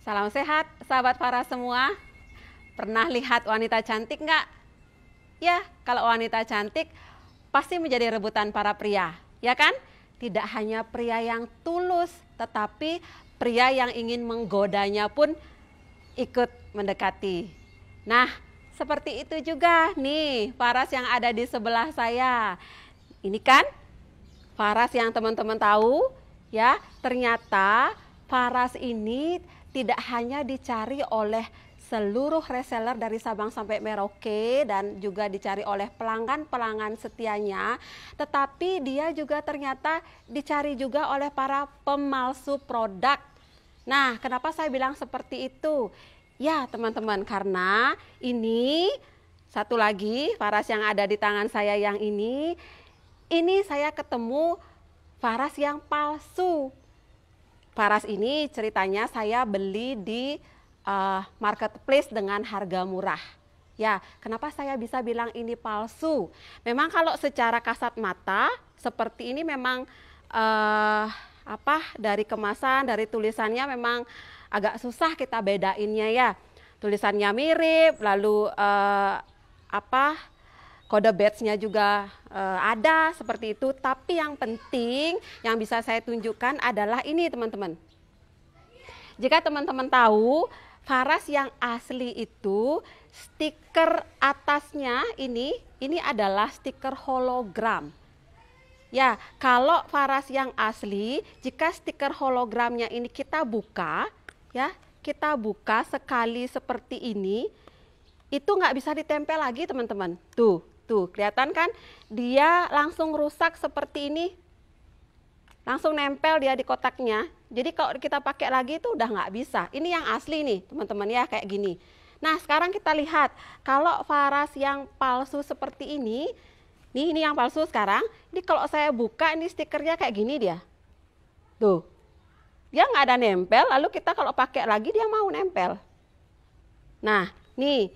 Salam sehat, sahabat para semua. Pernah lihat wanita cantik nggak? Ya, kalau wanita cantik pasti menjadi rebutan para pria, ya kan? Tidak hanya pria yang tulus, tetapi pria yang ingin menggodanya pun ikut mendekati. Nah, seperti itu juga nih Faras yang ada di sebelah saya. Ini kan Faras yang teman-teman tahu ya, ternyata Faras ini tidak hanya dicari oleh seluruh reseller dari Sabang sampai Merauke dan juga dicari oleh pelanggan-pelanggan setianya, tetapi dia juga ternyata dicari juga oleh para pemalsu produk. Nah, kenapa saya bilang seperti itu? Ya, teman-teman, karena ini satu lagi faras yang ada di tangan saya yang ini, ini saya ketemu faras yang palsu. Faras ini ceritanya saya beli di uh, marketplace dengan harga murah. Ya, kenapa saya bisa bilang ini palsu? Memang kalau secara kasat mata seperti ini memang uh, apa dari kemasan, dari tulisannya memang agak susah kita bedainnya ya. Tulisannya mirip, lalu uh, apa kode badge-nya juga uh, ada seperti itu. Tapi yang penting yang bisa saya tunjukkan adalah ini teman-teman. Jika teman-teman tahu, Faras yang asli itu stiker atasnya ini, ini adalah stiker hologram. Ya, kalau Faras yang asli, jika stiker hologramnya ini kita buka, ya, kita buka sekali seperti ini, itu nggak bisa ditempel lagi teman-teman. Tuh, Tuh, gitu. kelihatan kan? Dia langsung rusak seperti ini. Langsung nempel dia di kotaknya. Jadi kalau kita pakai lagi itu udah nggak bisa. Ini yang asli nih, teman-teman ya, kayak gini. Nah, sekarang kita lihat kalau faras yang palsu seperti ini, nih ini yang palsu sekarang, ini kalau saya buka ini stikernya kayak gini dia. Tuh. Dia nggak ada nempel, lalu kita kalau pakai lagi dia mau nempel. Nah, nih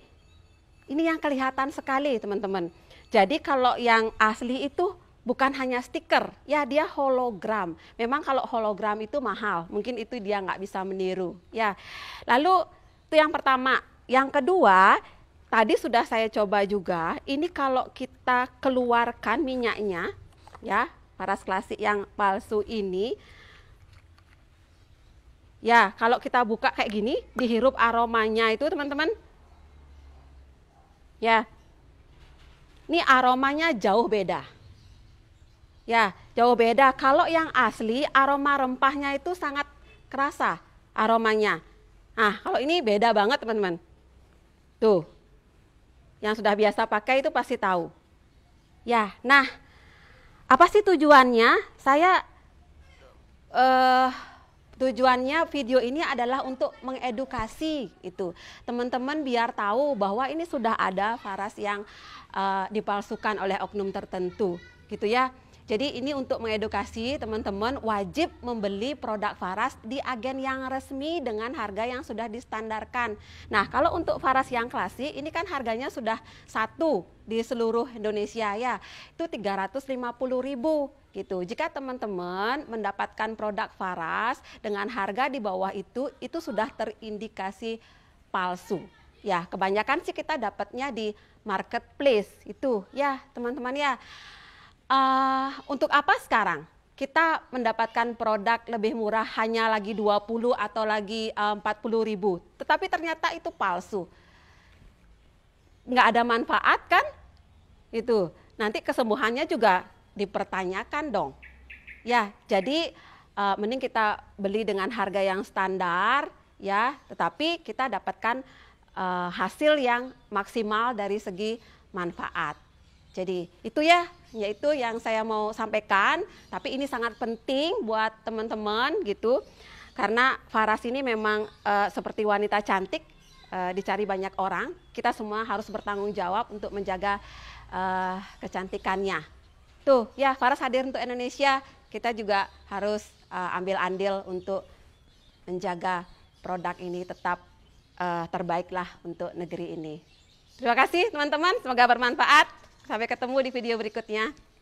ini yang kelihatan sekali teman-teman. Jadi kalau yang asli itu bukan hanya stiker, ya dia hologram. Memang kalau hologram itu mahal, mungkin itu dia nggak bisa meniru. Ya, lalu itu yang pertama. Yang kedua, tadi sudah saya coba juga. Ini kalau kita keluarkan minyaknya, ya paras klasik yang palsu ini. Ya, kalau kita buka kayak gini, dihirup aromanya itu teman-teman. Ya, ini aromanya jauh beda. Ya, jauh beda. Kalau yang asli, aroma rempahnya itu sangat kerasa aromanya. Nah, kalau ini beda banget teman-teman. Tuh, yang sudah biasa pakai itu pasti tahu. Ya, nah, apa sih tujuannya? Saya eh, Tujuannya video ini adalah untuk mengedukasi itu. Teman-teman biar tahu bahwa ini sudah ada faras yang uh, dipalsukan oleh oknum tertentu gitu ya. Jadi ini untuk mengedukasi teman-teman wajib membeli produk Faras di agen yang resmi dengan harga yang sudah distandarkan. Nah, kalau untuk Faras yang klasik ini kan harganya sudah satu di seluruh Indonesia ya. Itu ribu gitu. Jika teman-teman mendapatkan produk Faras dengan harga di bawah itu, itu sudah terindikasi palsu. Ya, kebanyakan sih kita dapatnya di marketplace itu ya, teman-teman ya uh, untuk apa sekarang? Kita mendapatkan produk lebih murah hanya lagi 20 atau lagi eh, uh, 40 ribu. Tetapi ternyata itu palsu. Nggak ada manfaat kan? Itu. Nanti kesembuhannya juga dipertanyakan dong. Ya, jadi uh, mending kita beli dengan harga yang standar ya, tetapi kita dapatkan uh, hasil yang maksimal dari segi manfaat. Jadi itu ya, yaitu yang saya mau sampaikan. Tapi ini sangat penting buat teman-teman gitu, karena Faras ini memang e, seperti wanita cantik e, dicari banyak orang. Kita semua harus bertanggung jawab untuk menjaga e, kecantikannya. Tuh ya, Faras hadir untuk Indonesia. Kita juga harus e, ambil andil untuk menjaga produk ini tetap terbaik terbaiklah untuk negeri ini. Terima kasih teman-teman, semoga bermanfaat. Sampai ketemu di video berikutnya.